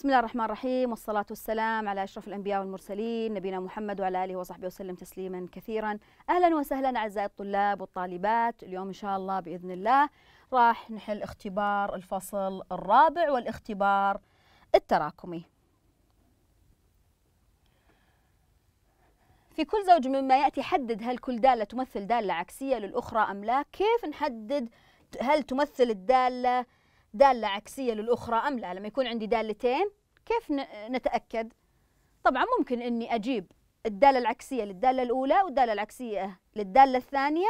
بسم الله الرحمن الرحيم والصلاة والسلام على أشرف الأنبياء والمرسلين نبينا محمد وعلى آله وصحبه وسلم تسليما كثيرا أهلا وسهلا أعزائي الطلاب والطالبات اليوم إن شاء الله بإذن الله راح نحل اختبار الفصل الرابع والاختبار التراكمي في كل زوج مما يأتي حدد هل كل دالة تمثل دالة عكسية للأخرى أم لا كيف نحدد هل تمثل الدالة دالة عكسية للأخرى أم لا لما يكون عندي دالتين كيف نتأكد طبعا ممكن أني أجيب الدالة العكسية للدالة الأولى والدالة العكسية للدالة الثانية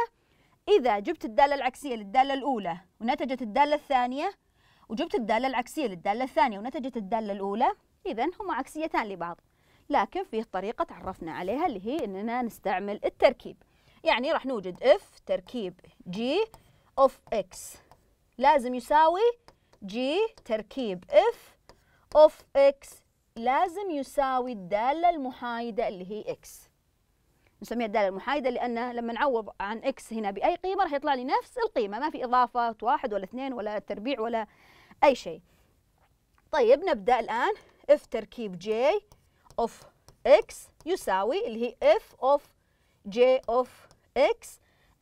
إذا جبت الدالة العكسية للدالة الأولى ونتجت الدالة الثانية وجبت الدالة العكسية للدالة الثانية ونتجت الدالة الأولى إذا هما عكسيتان لبعض لكن فيه طريقة تعرفنا عليها اللي هي إننا نستعمل التركيب يعني راح نوجد اف تركيب جي اوف اكس لازم يساوي جي تركيب اف اوف اكس لازم يساوي الدالة المحايدة اللي هي اكس نسميها الدالة المحايدة لأن لما نعوض عن اكس هنا بأي قيمة راح يطلع لي نفس القيمة ما في إضافة واحد ولا اثنين ولا تربيع ولا أي شيء طيب نبدأ الآن اف تركيب جي اوف اكس يساوي اللي هي اف اوف جي اوف اكس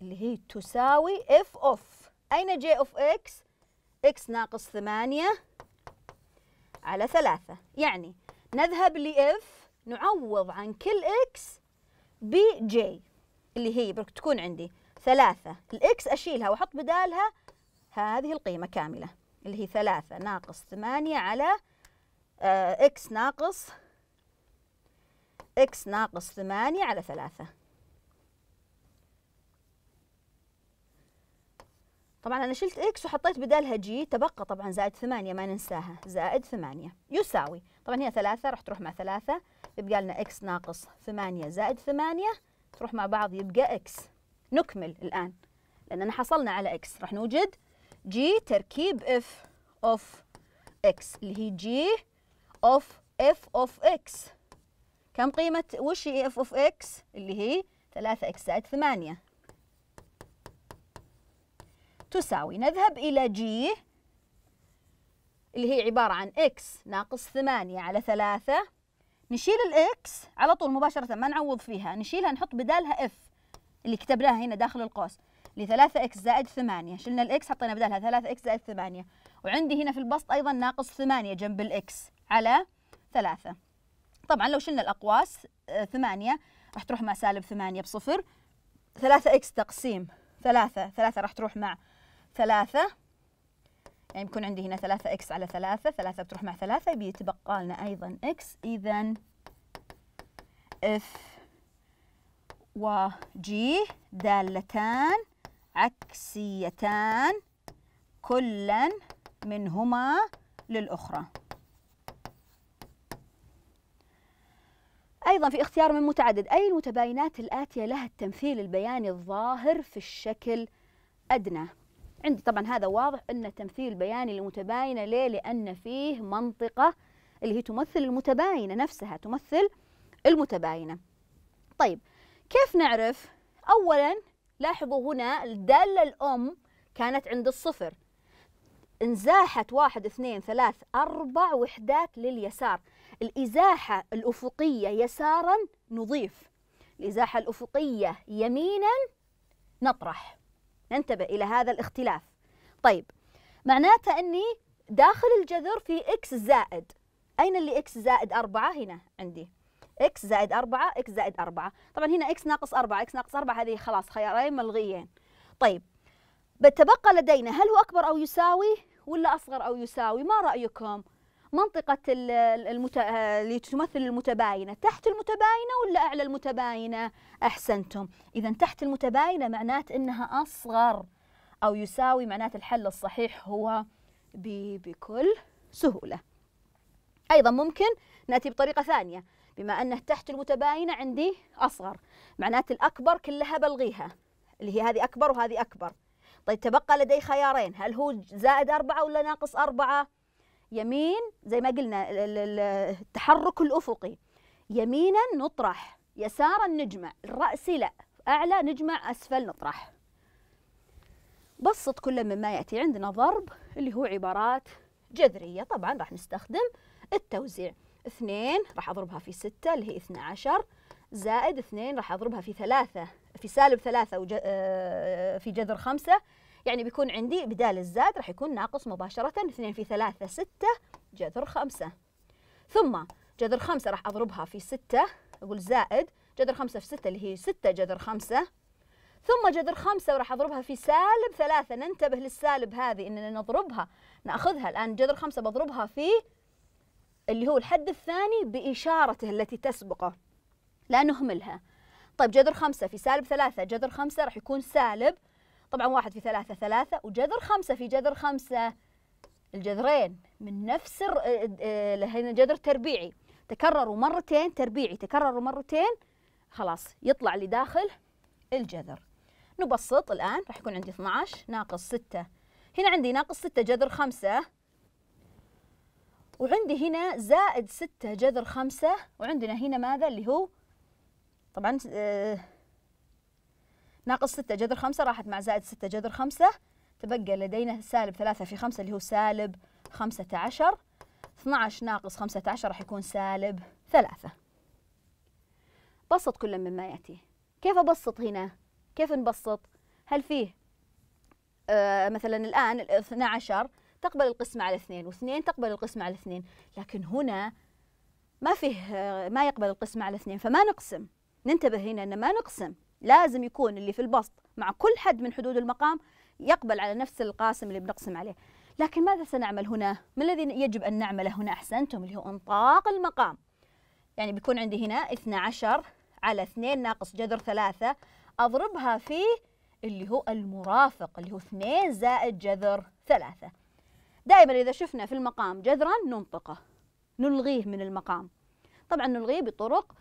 اللي هي تساوي اف اوف أين جي أوف إكس؟ إكس ناقص ثمانية على ثلاثة يعني نذهب لإف نعوض عن كل إكس بجي اللي هي تكون عندي ثلاثة الإكس أشيلها وأحط بدالها هذه القيمة كاملة اللي هي ثلاثة ناقص ثمانية على إكس آه، ناقص إكس ناقص ثمانية على ثلاثة طبعا أنا شلت إكس وحطيت بدالها جي تبقى طبعا زائد ثمانية ما ننساها زائد ثمانية يساوي طبعا هي ثلاثة راح تروح مع ثلاثة يبقى لنا إكس ناقص ثمانية زائد ثمانية تروح مع بعض يبقى إكس نكمل الآن لأننا حصلنا على إكس راح نوجد جي تركيب إف أوف إكس اللي هي جي أوف إف أوف إكس كم قيمة وش هي إف أوف إكس اللي هي ثلاثة إكس زائد ثمانية تساوي نذهب إلى جي اللي هي عبارة عن إكس ناقص ثمانية على ثلاثة نشيل الإكس على طول مباشرة ما نعوض فيها نشيلها نحط بدالها إف اللي كتبناها هنا داخل القوس لثلاثة إكس زائد ثمانية شلنا الإكس حطينا بدالها ثلاثة إكس زائد ثمانية وعندي هنا في البسط أيضا ناقص ثمانية جنب الإكس على ثلاثة طبعا لو شلنا الأقواس آه، ثمانية راح تروح مع سالب ثمانية بصفر ثلاثة إكس تقسيم ثلاثة ثلاثة راح تروح مع ثلاثة يعني بيكون عندي هنا ثلاثة إكس على ثلاثة ثلاثة بتروح مع ثلاثة بيتبقى لنا أيضا إكس إذا إف وجي دالتان عكسيتان كلا منهما للأخرى أيضا في اختيار من متعدد أي المتباينات الآتية لها التمثيل البياني الظاهر في الشكل أدنى عندي طبعا هذا واضح أنه تمثيل بياني للمتباينة ليه؟ لأن فيه منطقة اللي هي تمثل المتباينة نفسها تمثل المتباينة طيب كيف نعرف؟ أولا لاحظوا هنا الدالة الأم كانت عند الصفر انزاحت واحد اثنين ثلاث أربع وحدات لليسار الإزاحة الأفقية يسارا نضيف الإزاحة الأفقية يمينا نطرح ننتبه إلى هذا الاختلاف طيب معناته أني داخل الجذر في إكس زائد أين اللي إكس زائد أربعة هنا عندي إكس زائد أربعة إكس زائد أربعة طبعا هنا إكس ناقص أربعة إكس ناقص أربعة هذه خلاص خيارين ملغيين طيب بتبقى لدينا هل هو أكبر أو يساوي ولا أصغر أو يساوي ما رأيكم؟ منطقة المت... آه، اللي تمثل المتباينة تحت المتباينة ولا أعلى المتباينة أحسنتم إذا تحت المتباينة معنات أنها أصغر أو يساوي معنات الحل الصحيح هو ب... بكل سهولة أيضا ممكن نأتي بطريقة ثانية بما أنه تحت المتباينة عندي أصغر معنات الأكبر كلها بلغيها اللي هي هذه أكبر وهذه أكبر طيب تبقى لدي خيارين هل هو زائد أربعة ولا ناقص أربعة يمين زي ما قلنا التحرك الأفقي يمينا نطرح يسارا نجمع الرأس لا أعلى نجمع أسفل نطرح بسط كل مما يأتي عندنا ضرب اللي هو عبارات جذرية طبعا راح نستخدم التوزيع اثنين راح أضربها في ستة اللي هي اثنى عشر زائد اثنين راح أضربها في ثلاثة في سالب ثلاثة وج... آه، في جذر خمسة يعني بيكون عندي بدال الزاد راح يكون ناقص مباشرة 2 في 3 6 جذر 5 ثم جذر 5 راح أضربها في 6 أقول زائد جذر 5 في 6 اللي هي 6 جذر 5 ثم جذر 5 وراح أضربها في سالب 3 ننتبه للسالب هذه إننا نضربها نأخذها الآن جذر 5 بضربها في اللي هو الحد الثاني بإشارته التي تسبقه لا نهملها طيب جذر 5 في سالب 3 جذر 5 راح يكون سالب طبعا واحد في ثلاثة ثلاثة وجذر خمسة في جذر خمسة الجذرين من نفس آه، آه، هنا جذر تربيعي تكرروا مرتين تربيعي تكرروا مرتين خلاص يطلع لي داخل الجذر نبسط الآن راح يكون عندي 12 ناقص 6 هنا عندي ناقص 6 جذر 5 وعندي هنا زائد 6 جذر 5 وعندنا هنا ماذا اللي هو طبعا آه ناقص 6 جذر 5 راحت مع زائد 6 جذر 5 تبقى لدينا سالب 3 في 5 اللي هو سالب 15 12 ناقص 15 راح يكون سالب 3 بسط كل مما يأتي كيف أبسط هنا؟ كيف نبسط؟ هل فيه آه مثلا الآن 12 تقبل القسمة على 2 و2 تقبل القسمة على 2 لكن هنا ما فيه آه، ما يقبل القسمة على 2 فما نقسم ننتبه هنا أن ما نقسم لازم يكون اللي في البسط مع كل حد من حدود المقام يقبل على نفس القاسم اللي بنقسم عليه لكن ماذا سنعمل هنا؟ ما الذي يجب أن نعمله هنا أحسنتم اللي هو إنطاق المقام يعني بيكون عندي هنا 12 على 2 ناقص جذر 3 أضربها في اللي هو المرافق اللي هو 2 زائد جذر 3 دائما إذا شفنا في المقام جذرا ننطقه نلغيه من المقام طبعا نلغيه بطرق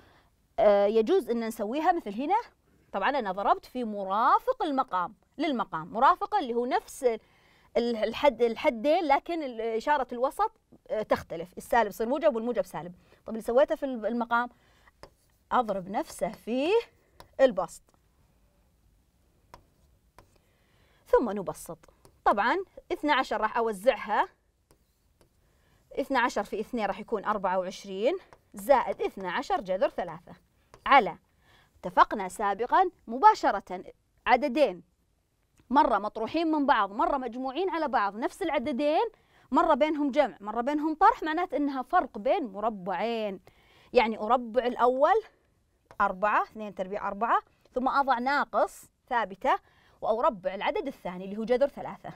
آه، يجوز أن نسويها مثل هنا طبعا انا ضربت في مرافق المقام للمقام مرافقه اللي هو نفس الحد الحدين لكن اشاره الوسط آه، تختلف السالب يصير موجب والموجب سالب طب اللي سويته في المقام اضرب نفسه في البسط ثم نبسط طبعا 12 راح اوزعها 12 في 2 راح يكون 24 زائد 12 جذر 3 على اتفقنا سابقا مباشرة عددين مرة مطروحين من بعض مرة مجموعين على بعض نفس العددين مرة بينهم جمع مرة بينهم طرح معناته أنها فرق بين مربعين يعني أربع الأول أربعة اثنين تربيع أربعة ثم أضع ناقص ثابتة وأربع العدد الثاني اللي هو جذر ثلاثة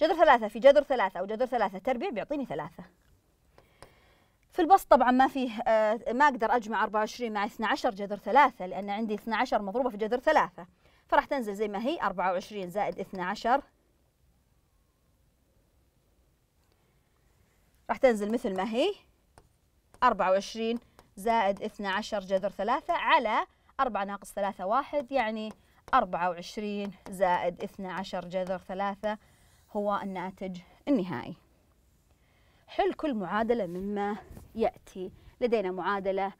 جذر ثلاثة في جذر ثلاثة أو جذر ثلاثة تربيع بيعطيني ثلاثة في البسط طبعا ما فيه آه، ما اقدر اجمع 24 مع 12 جذر 3 لان عندي 12 مضروبه في جذر 3 فراح تنزل زي ما هي 24 زائد 12 راح تنزل مثل ما هي 24 زائد 12 جذر 3 على 4 ناقص 3 1 يعني 24 زائد 12 جذر 3 هو الناتج النهائي حل كل معادلة مما يأتي لدينا معادلة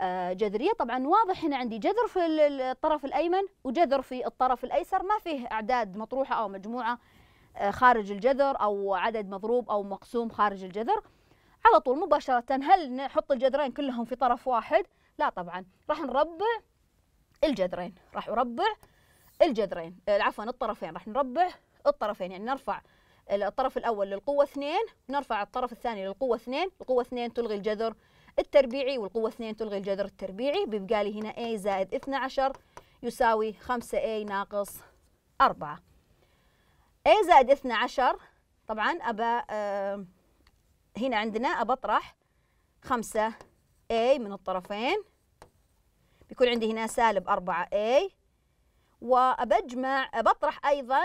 آه، جذرية طبعا واضح هنا عندي جذر في الطرف الأيمن وجذر في الطرف الأيسر ما فيه أعداد مطروحة أو مجموعة آه، خارج الجذر أو عدد مضروب أو مقسوم خارج الجذر على طول مباشرة هل نحط الجذرين كلهم في طرف واحد؟ لا طبعا راح نربع الجذرين راح أربع الجذرين آه، عفوا الطرفين راح نربع الطرفين يعني نرفع الطرف الأول للقوة 2 نرفع الطرف الثاني للقوة 2 القوة 2 تلغي الجذر التربيعي والقوة 2 تلغي الجذر التربيعي بيبقى لي هنا A زائد 12 يساوي 5A ناقص 4 A زائد 12 طبعا أبا آه، هنا عندنا أبطرح 5 A من الطرفين بيكون عندي هنا سالب 4 A وأبجمع بطرح أيضا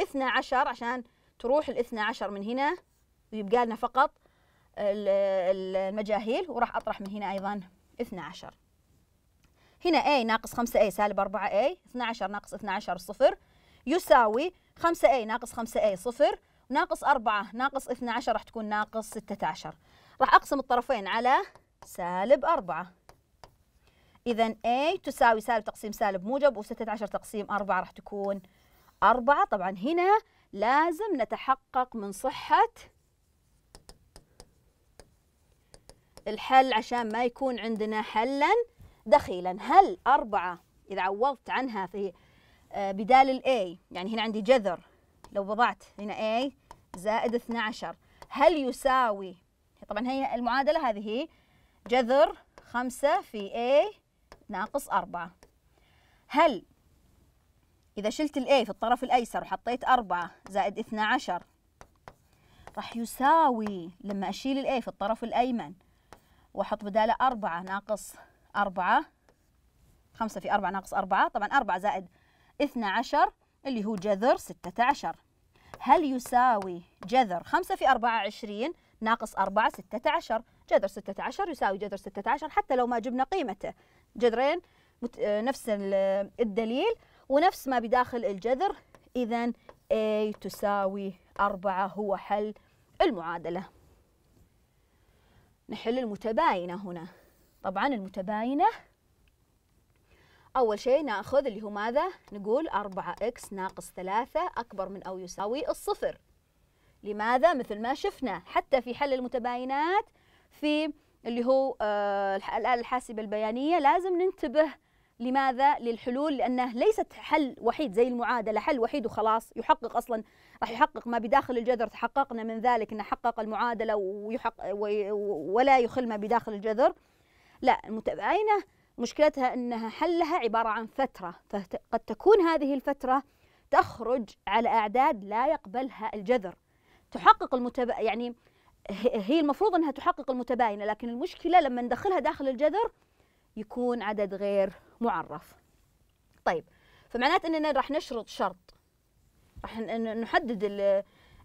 12 عشان تروح الاثنى عشر من هنا ويبقى لنا فقط المجاهيل وراح أطرح من هنا أيضا اثنى عشر هنا A ناقص 5A سالب 4A 12 ناقص 12 صفر يساوي 5A ناقص 5A صفر ناقص 4 ناقص 12 راح تكون ناقص 16 راح أقسم الطرفين على سالب 4 إذا A تساوي سالب تقسيم سالب موجب و16 تقسيم 4 راح تكون 4 طبعا هنا لازم نتحقق من صحة الحل عشان ما يكون عندنا حلا دخيلا هل أربعة إذا عوضت عنها في آه، بدال الـ A يعني هنا عندي جذر لو وضعت هنا A زائد 12 هل يساوي طبعا هي المعادلة هذه جذر 5 في A ناقص 4 هل إذا شلت الـ A في الطرف الأيسر وحطيت أربعة زائد 12 عشر راح يساوي لما أشيل الـ A في الطرف الأيمن وأحط بداله أربعة ناقص أربعة خمسة في أربعة ناقص أربعة طبعا أربعة زائد 12 عشر اللي هو جذر ستة عشر هل يساوي جذر خمسة في أربعة عشرين ناقص أربعة ستة عشر جذر ستة عشر يساوي جذر ستة عشر حتى لو ما جبنا قيمته جذرين نفس الدليل ونفس ما بداخل الجذر إذا A تساوي أربعة هو حل المعادلة نحل المتباينة هنا طبعا المتباينة أول شيء نأخذ اللي هو ماذا؟ نقول 4x ناقص 3 أكبر من أو يساوي الصفر لماذا؟ مثل ما شفنا حتى في حل المتباينات في اللي هو آه، الآلة الحاسبة البيانية لازم ننتبه لماذا للحلول لانه ليست حل وحيد زي المعادله حل وحيد وخلاص يحقق اصلا راح يحقق ما بداخل الجذر تحققنا من ذلك انه حقق المعادله ويحق ولا يخل ما بداخل الجذر لا المتباينه مشكلتها انها حلها عباره عن فتره فقد تكون هذه الفتره تخرج على اعداد لا يقبلها الجذر تحقق المتب يعني هي المفروض انها تحقق المتباينه لكن المشكله لما ندخلها داخل الجذر يكون عدد غير معرف طيب فمعناته اننا راح نشرط شرط راح نحدد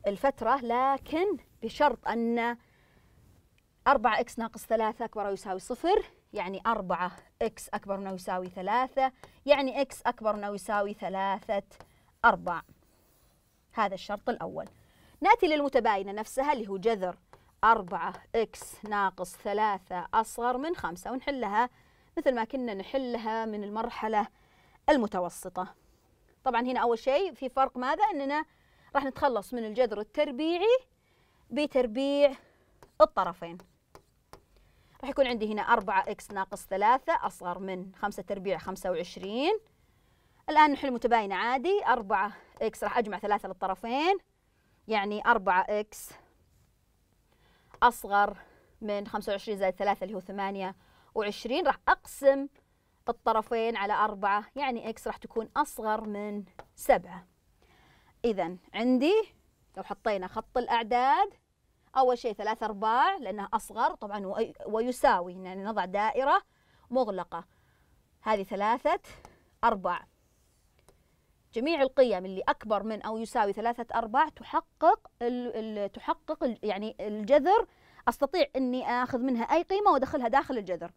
الفترة لكن بشرط أن 4 x ناقص 3 أكبر أو يساوي صفر يعني 4 x أكبر من أو يساوي 3 يعني x أكبر من أو يساوي 3 4 هذا الشرط الأول نأتي للمتباينة نفسها اللي هو جذر 4 x ناقص 3 أصغر من 5 ونحلها مثل ما كنا نحلها من المرحلة المتوسطة طبعا هنا أول شيء في فرق ماذا أننا راح نتخلص من الجذر التربيعي بتربيع الطرفين راح يكون عندي هنا 4 اكس ناقص 3 أصغر من 5 تربيع 25 الآن نحل متباينة عادي 4 اكس راح أجمع 3 للطرفين يعني 4 اكس أصغر من 25 زائد 3 اللي هو 8 وعشرين راح أقسم الطرفين على أربعة يعني إكس راح تكون أصغر من سبعة إذا عندي لو حطينا خط الأعداد أول شيء ثلاثة أرباع لأنها أصغر طبعا ويساوي يعني نضع دائرة مغلقة هذه ثلاثة أرباع جميع القيم اللي أكبر من أو يساوي ثلاثة أرباع تحقق الـ الـ تحقق يعني الجذر أستطيع أني أخذ منها أي قيمة وأدخلها داخل الجذر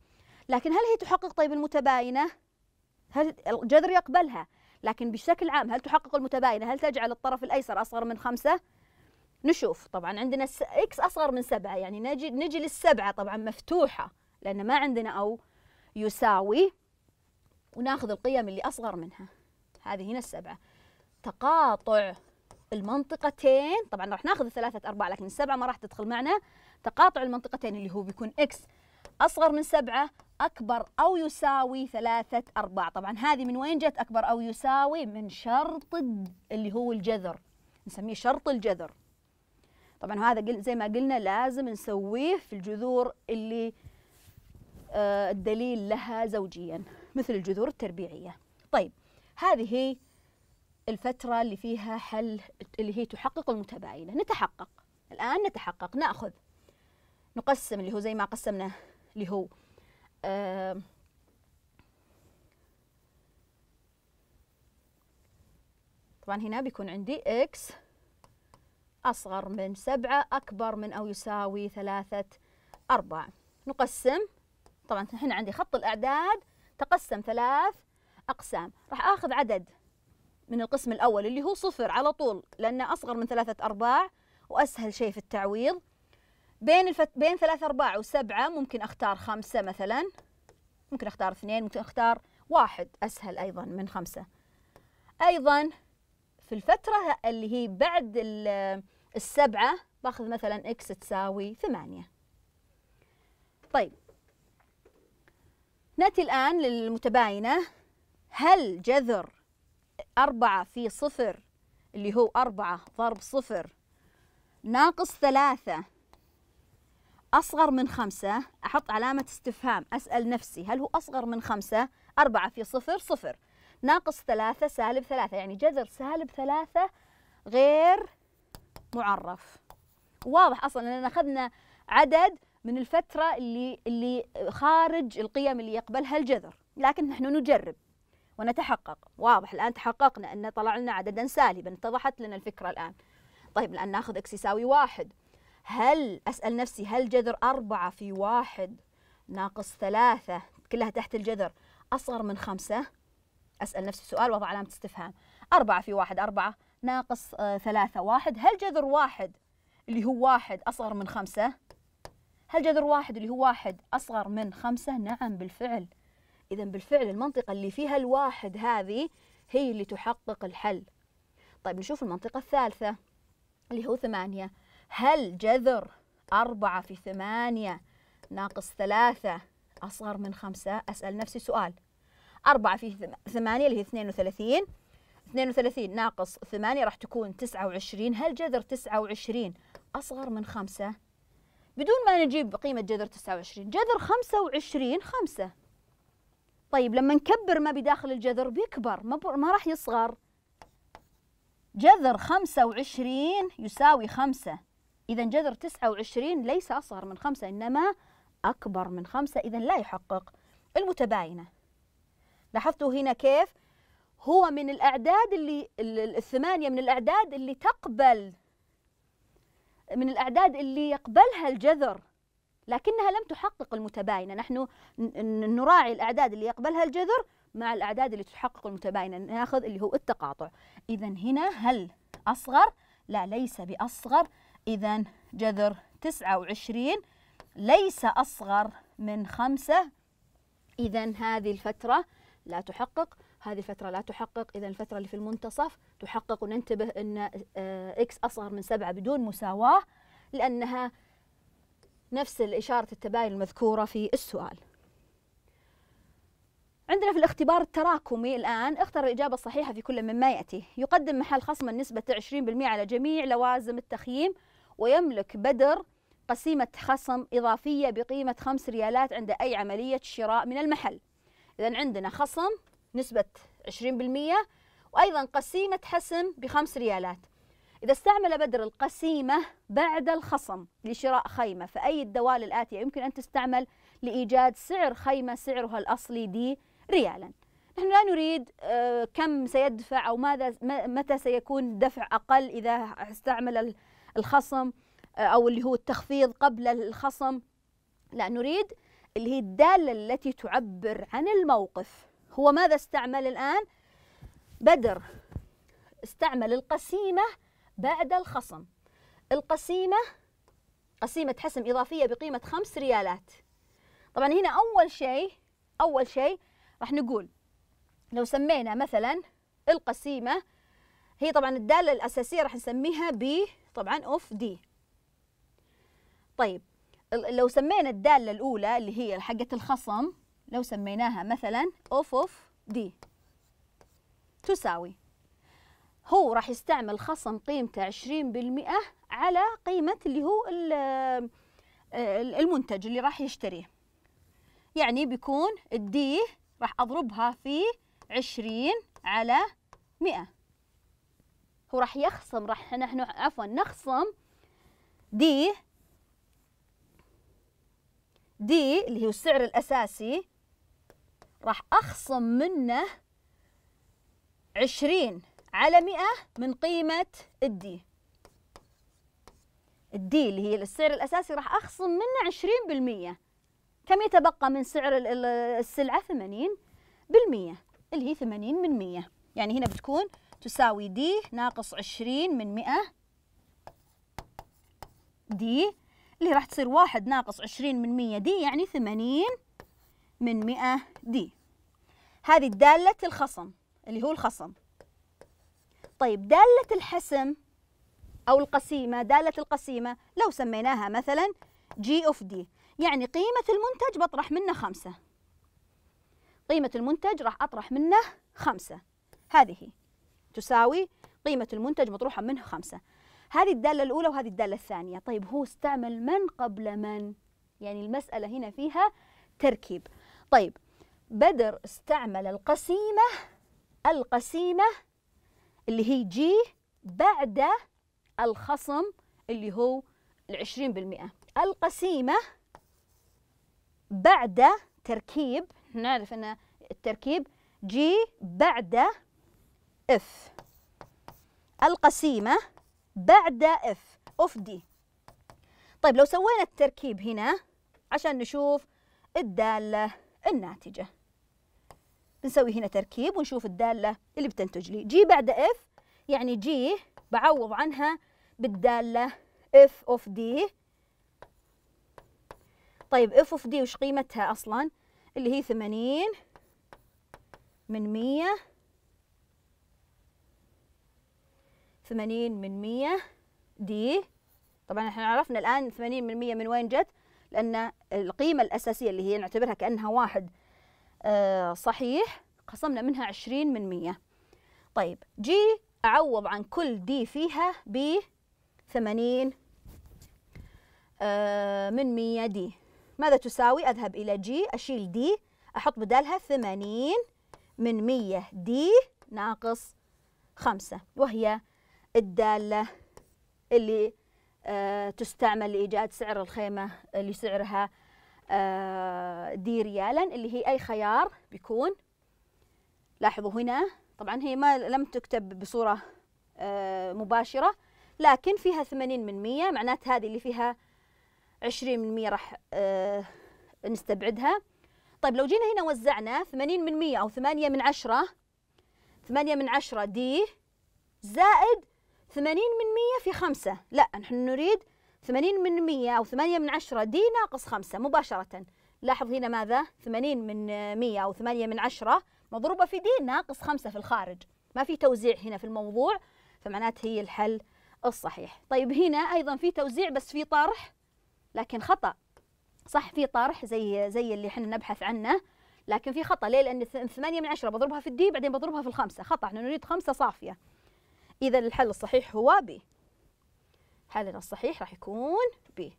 لكن هل هي تحقق طيب المتباينة؟ هل الجذر يقبلها لكن بشكل عام هل تحقق المتباينة؟ هل تجعل الطرف الأيسر أصغر من خمسة؟ نشوف طبعا عندنا إكس أصغر من سبعة يعني نجي, نجي للسبعة طبعا مفتوحة لأن ما عندنا أو يساوي وناخذ القيم اللي أصغر منها هذه هنا السبعة تقاطع المنطقتين طبعا راح ناخذ الثلاثة أرباع لكن السبعة ما راح تدخل معنا تقاطع المنطقتين اللي هو بيكون إكس أصغر من سبعة أكبر أو يساوي ثلاثة أرباع طبعا هذه من وين جت أكبر أو يساوي من شرط اللي هو الجذر نسميه شرط الجذر طبعا هذا زي ما قلنا لازم نسويه في الجذور اللي آه، الدليل لها زوجيا مثل الجذور التربيعية طيب هذه الفترة اللي فيها حل اللي هي تحقق المتباينة نتحقق الآن نتحقق نأخذ نقسم اللي هو زي ما قسمنا اللي هو طبعا هنا بيكون عندي اكس أصغر من سبعة أكبر من أو يساوي ثلاثة أربعة نقسم طبعا هنا عندي خط الأعداد تقسم ثلاث أقسام راح أخذ عدد من القسم الأول اللي هو صفر على طول لأنه أصغر من ثلاثة أرباع وأسهل شيء في التعويض بين الفت... بين ثلاثة أرباع وسبعة ممكن أختار خمسة مثلا ممكن أختار اثنين ممكن أختار واحد أسهل أيضا من خمسة أيضا في الفترة اللي هي بعد السبعة باخذ مثلا إكس تساوي ثمانية طيب نأتي الآن للمتباينة هل جذر أربعة في صفر اللي هو أربعة ضرب صفر ناقص ثلاثة أصغر من خمسة أحط علامة استفهام أسأل نفسي هل هو أصغر من خمسة أربعة في صفر صفر ناقص ثلاثة سالب ثلاثة يعني جذر سالب ثلاثة غير معرف واضح أصلا لأن أخذنا عدد من الفترة اللي اللي خارج القيم اللي يقبلها الجذر لكن نحن نجرب ونتحقق واضح الآن تحققنا أن طلع لنا عددا سالبا اتضحت لنا الفكرة الآن طيب الآن ناخذ إكس يساوي واحد هل أسأل نفسي هل جذر أربعة في واحد ناقص ثلاثة كلها تحت الجذر أصغر من خمسة أسأل نفسي سؤال وضع علامة استفهام أربعة في واحد أربعة ناقص آه، ثلاثة واحد هل جذر واحد اللي هو واحد أصغر من خمسة هل جذر واحد اللي هو واحد أصغر من خمسة نعم بالفعل إذا بالفعل المنطقة اللي فيها الواحد هذه هي اللي تحقق الحل طيب نشوف المنطقة الثالثة اللي هو ثمانية هل جذر أربعة في ثمانية ناقص ثلاثة أصغر من خمسة أسأل نفسي سؤال أربعة في ثمانية اللي هي اثنين وثلاثين اثنين وثلاثين ناقص ثمانية راح تكون تسعة وعشرين هل جذر تسعة وعشرين أصغر من خمسة بدون ما نجيب قيمة جذر تسعة وعشرين جذر خمسة وعشرين خمسة طيب لما نكبر ما بداخل الجذر بيكبر ما, ما راح يصغر جذر خمسة وعشرين يساوي خمسة إذا جذر 29 ليس أصغر من 5 إنما أكبر من 5 إذا لا يحقق المتباينة لاحظتوا هنا كيف هو من الأعداد اللي الثمانية من الأعداد اللي تقبل من الأعداد اللي يقبلها الجذر لكنها لم تحقق المتباينة نحن نراعي الأعداد اللي يقبلها الجذر مع الأعداد اللي تحقق المتباينة ناخذ اللي هو التقاطع إذا هنا هل أصغر؟ لا ليس بأصغر إذا جذر تسعة وعشرين ليس أصغر من خمسة إذا هذه الفترة لا تحقق هذه الفترة لا تحقق إذا الفترة اللي في المنتصف تحقق وننتبه أن إكس آه، أصغر من سبعة بدون مساواة لأنها نفس الإشارة التباين المذكورة في السؤال عندنا في الاختبار التراكمي الآن اختر الإجابة الصحيحة في كل مما يأتي يقدم محل خصم نسبة 20% على جميع لوازم التخييم ويملك بدر قسيمة خصم إضافية بقيمة خمس ريالات عند أي عملية شراء من المحل إذا عندنا خصم نسبة 20% وأيضا قسيمة حسم بخمس ريالات إذا استعمل بدر القسيمة بعد الخصم لشراء خيمة فأي الدوال الآتية يمكن أن تستعمل لإيجاد سعر خيمة سعرها الأصلي دي ريالاً نحن لا نريد آه، كم سيدفع أو ماذا متى سيكون دفع أقل إذا استعمل الخصم آه، أو اللي هو التخفيض قبل الخصم لا نريد اللي هي الدالة التي تعبر عن الموقف هو ماذا استعمل الآن بدر استعمل القسيمة بعد الخصم القسيمة قسيمة حسم إضافية بقيمة خمس ريالات طبعا هنا أول شيء أول شيء راح نقول لو سمينا مثلا القسيمة هي طبعا الدالة الأساسية راح نسميها ب طبعا اوف دي طيب لو سمينا الدالة الأولى اللي هي حقة الخصم لو سميناها مثلا اوف اوف دي تساوي هو راح يستعمل خصم قيمته عشرين بالمئة على قيمة اللي هو المنتج اللي راح يشتريه يعني بيكون الدي راح أضربها في عشرين على مئة هو راح يخصم راح نحن عفوا نخصم دي دي اللي هو السعر الأساسي راح أخصم منه عشرين على مئة من قيمة الدي الدي اللي هي السعر الأساسي راح أخصم منه عشرين بالمية كم يتبقى من سعر السلعة ثمانين بالمية اللي هي 80 من 100 يعني هنا بتكون تساوي دي ناقص 20 من 100 دي اللي راح تصير واحد ناقص 20 من 100 دي يعني 80 من 100 دي هذه دالة الخصم اللي هو الخصم طيب دالة الحسم أو القسيمة دالة القسيمة لو سميناها مثلا جي اوف دي يعني قيمة المنتج بطرح منه خمسة قيمة المنتج راح أطرح منه خمسة هذه تساوي قيمة المنتج مطروحة منه خمسة هذه الدالة الأولى وهذه الدالة الثانية طيب هو استعمل من قبل من يعني المسألة هنا فيها تركيب طيب بدر استعمل القسيمة القسيمة اللي هي جي بعد الخصم اللي هو العشرين بالمئة القسيمة بعد تركيب احنا نعرف ان التركيب جي بعد اف القسيمة بعد اف اوف دي طيب لو سوينا التركيب هنا عشان نشوف الدالة الناتجة بنسوي هنا تركيب ونشوف الدالة اللي بتنتج لي جي بعد اف يعني جي بعوض عنها بالدالة اف اوف دي طيب اف اوف دي وش قيمتها اصلا؟ اللي هي ثمانين من مية ثمانين من مية دي طبعا احنا عرفنا الآن ثمانين من مية من وين جت لأن القيمة الأساسية اللي هي نعتبرها كأنها واحد آه صحيح قسمنا منها عشرين من مية طيب جي أعوض عن كل دي فيها ب ثمانين آه، من مية دي ماذا تساوي أذهب إلى جي أشيل دي أحط بدالها 80 من 100 دي ناقص 5 وهي الدالة اللي آه تستعمل لإيجاد سعر الخيمة اللي سعرها آه دي ريالا اللي هي أي خيار بيكون لاحظوا هنا طبعا هي ما لم تكتب بصورة آه مباشرة لكن فيها 80 من 100 معناته هذه اللي فيها 20% راح آه، نستبعدها طيب لو جينا هنا وزعنا 80 من 100 أو 8 من 10 8 من 10 دي زائد 80 من 100 في 5 لا نحن نريد 80 من 100 أو 8 من 10 دي ناقص 5 مباشرة لاحظ هنا ماذا 80 من 100 أو 8 من 10 مضروبة في دي ناقص 5 في الخارج ما في توزيع هنا في الموضوع فمعناته هي الحل الصحيح طيب هنا أيضا في توزيع بس في طرح لكن خطأ صح في طرح زي زي اللي احنا نبحث عنه لكن في خطأ ليه؟ لأن ثمانية من عشرة بضربها في الدي بعدين بضربها في الخمسة خطأ احنا نريد خمسة صافية إذا الحل الصحيح هو بي حلنا الصحيح راح يكون بي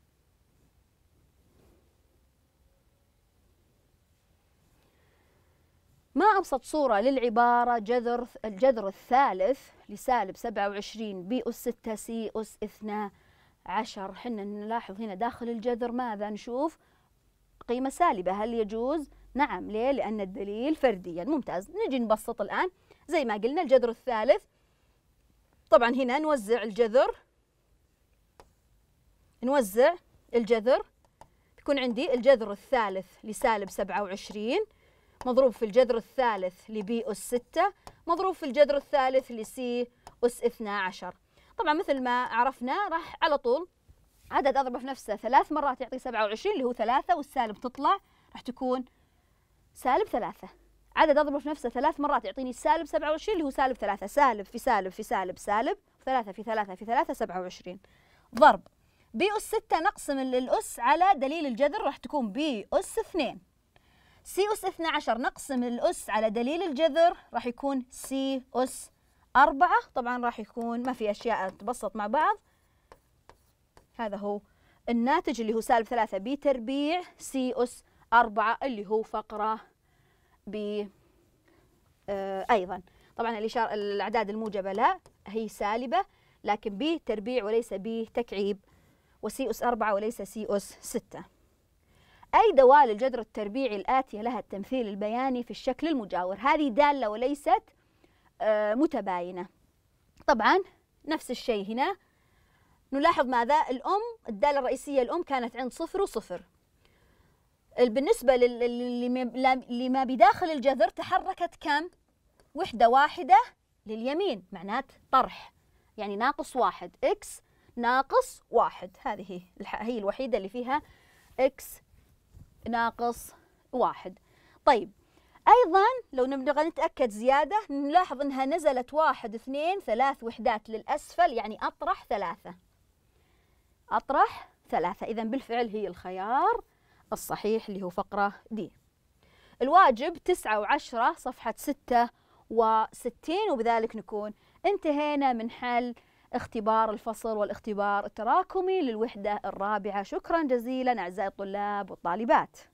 ما أبسط صورة للعبارة جذر الجذر الثالث لسالب 27 بي أس 6 سي أس 2 عشر حنا نلاحظ هنا داخل الجذر ماذا نشوف قيمة سالبة هل يجوز؟ نعم ليه؟ لأن الدليل فرديا يعني ممتاز نجي نبسط الآن زي ما قلنا الجذر الثالث طبعا هنا نوزع الجذر نوزع الجذر يكون عندي الجذر الثالث لسالب سبعة وعشرين مضروب في الجذر الثالث لبي أس ستة مضروب في الجذر الثالث لسي أس عشر طبعا مثل ما عرفنا راح على طول عدد أضربه في نفسه ثلاث مرات يعطي 27 اللي هو ثلاثة والسالب تطلع راح تكون سالب ثلاثة عدد أضربه في نفسه ثلاث مرات يعطيني سالب 27 اللي هو سالب ثلاثة سالب في سالب في سالب سالب ثلاثة في ثلاثة في ثلاثة 27 ضرب بي أس 6 نقسم الأس على دليل الجذر راح تكون بي أس 2 سي أس 12 نقسم الأس على دليل الجذر راح يكون سي أس أربعة طبعا راح يكون ما في أشياء تبسط مع بعض هذا هو الناتج اللي هو سالب ثلاثة بي تربيع سي أس أربعة اللي هو فقرة ب آه، أيضا طبعا الإشارة الأعداد الموجبة لا هي سالبة لكن بي تربيع وليس بي تكعيب وسي أس أربعة وليس سي أس ستة أي دوال الجذر التربيعي الآتية لها التمثيل البياني في الشكل المجاور هذه دالة وليست آه، متباينة طبعا نفس الشيء هنا نلاحظ ماذا الأم الدالة الرئيسية الأم كانت عند صفر وصفر بالنسبة ما بداخل الجذر تحركت كم وحدة واحدة لليمين معنات طرح يعني ناقص واحد إكس ناقص واحد هذه هي الوحيدة اللي فيها إكس ناقص واحد طيب أيضا لو نبغى نتأكد زيادة نلاحظ أنها نزلت واحد اثنين ثلاث وحدات للأسفل يعني أطرح ثلاثة أطرح ثلاثة إذا بالفعل هي الخيار الصحيح اللي هو فقرة دي الواجب تسعة وعشرة صفحة ستة وستين وبذلك نكون انتهينا من حل اختبار الفصل والاختبار التراكمي للوحدة الرابعة شكرا جزيلا أعزائي الطلاب والطالبات